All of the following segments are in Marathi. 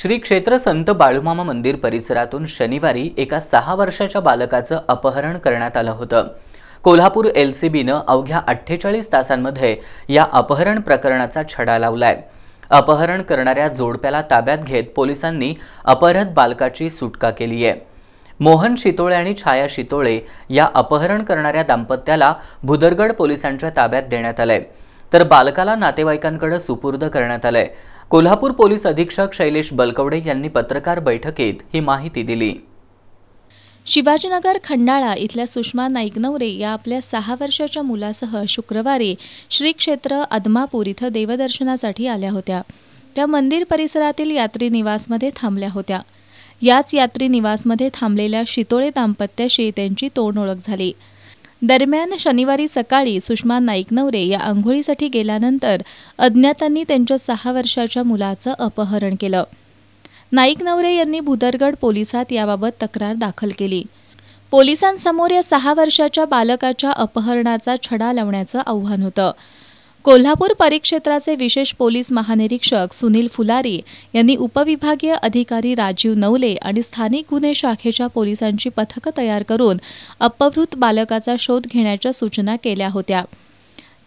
श्री क्षेत्र संत बाळूमामा मंदिर परिसरातून शनिवारी एका सहा वर्षाच्या बालकाचं अपहरण करण्यात आलं होतं कोल्हापूर एल सी बीनं अवघ्या अठ्ठेचाळीस तासांमध्ये या अपहरण प्रकरणाचा छडा लावलाय अपहरण करणाऱ्या जोडप्याला ताब्यात घेत पोलिसांनी अपहरत बालकाची सुटका केली आहे मोहन शितोळे आणि छाया शितोळे या अपहरण करणाऱ्या दाम्पत्याला भुदरगड पोलिसांच्या ताब्यात देण्यात आलंय तर बालकाला नातेवाईकांकडे सुपूर्द करण्यात आलंय कोल्हापूर पोलीस अधीक्षक शैलेश बलकवडे यांनी पत्रकार बैठकीत ही माहिती दिली शिवाजीनगर खंडाळा इथल्या सुषमा नाईकनवरे या आपल्या सहा वर्षाच्या मुलासह शुक्रवारी श्री क्षेत्र अदमापूर इथं देवदर्शनासाठी आल्या होत्या त्या मंदिर परिसरातील यात्री निवासमध्ये थांबल्या होत्या याच यात्री निवासमध्ये थांबलेल्या शितोळे दाम्पत्याशी त्यांची तोंड ओळख झाली दरम्यान शनिवारी सकाळी सुषमा नाईकनवरे या आंघोळीसाठी गेल्यानंतर अज्ञातांनी त्यांच्या सहा वर्षाच्या मुलाचं अपहरण केलं नाईकनवरे यांनी भुदरगड पोलिसात याबाबत तक्रार दाखल केली पोलिसांसमोर या सहा वर्षाच्या बालकाच्या अपहरणाचा छडा लावण्याचं आव्हान होतं कोल्हापूर परिक्षेत्राचे विशेष पोलीस महानिरीक्षक सुनील फुलारी यांनी उपविभागीय अधिकारी राजीव नवले आणि स्थानिक गुन्हे शाखेच्या पोलिसांची पथकं तयार करून अपवृत बालकाचा शोध घेण्याच्या सूचना केल्या होत्या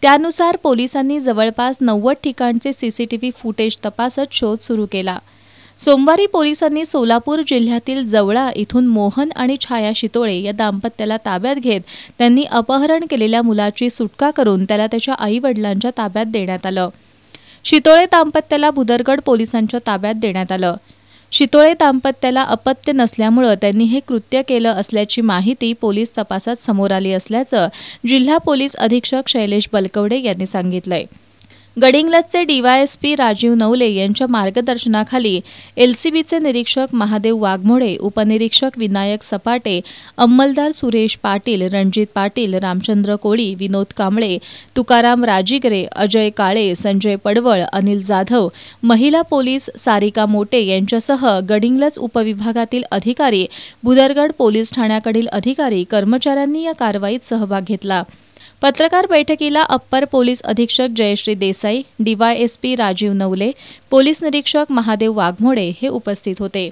त्यानुसार पोलिसांनी जवळपास नव्वद ठिकाणचे सीसीटीव्ही फुटेज तपासत शोध सुरू केला सोमवारी पोलिसांनी सोलापूर जिल्ह्यातील जवळा इथून मोहन आणि छाया शितोळे या दाम्पत्याला ताब्यात घेत त्यांनी अपहरण केलेल्या मुलाची सुटका करून त्याला त्याच्या आईवडिलांच्या ताब्यात देण्यात आलं शितोळे दाम्पत्याला भुदरगड पोलिसांच्या ताब्यात देण्यात आलं शितोळे दाम्पत्याला अपत्य नसल्यामुळं त्यांनी हे कृत्य केलं असल्याची माहिती पोलीस तपासात समोर आली असल्याचं जिल्हा पोलीस अधीक्षक शैलेश बलकवडे यांनी सांगितलंय गडिंग्लजचे डीवायएसपी राजीव नवले यांच्या मार्गदर्शनाखाली एलसीबीचे निरीक्षक महादेव वाघमोडे उपनिरीक्षक विनायक सपाटे अंमलदार सुरेश पाटील रणजित पाटील रामचंद्र कोळी विनोद कांबळे तुकाराम राजिगरे अजय काळे संजय पडवळ अनिल जाधव महिला पोलीस सारिका मोटे यांच्यासह गडिंग्लज उपविभागातील अधिकारी भुदरगड पोलीस ठाण्याकडील अधिकारी कर्मचाऱ्यांनी या कारवाईत सहभाग घेतला पत्रकार बैठकीला अप्पर पोलीस अधीक्षक जयश्री देसाई डीवायएसपी राजीव नवले पोलीस निरीक्षक महादेव वाघमोडे हे उपस्थित होते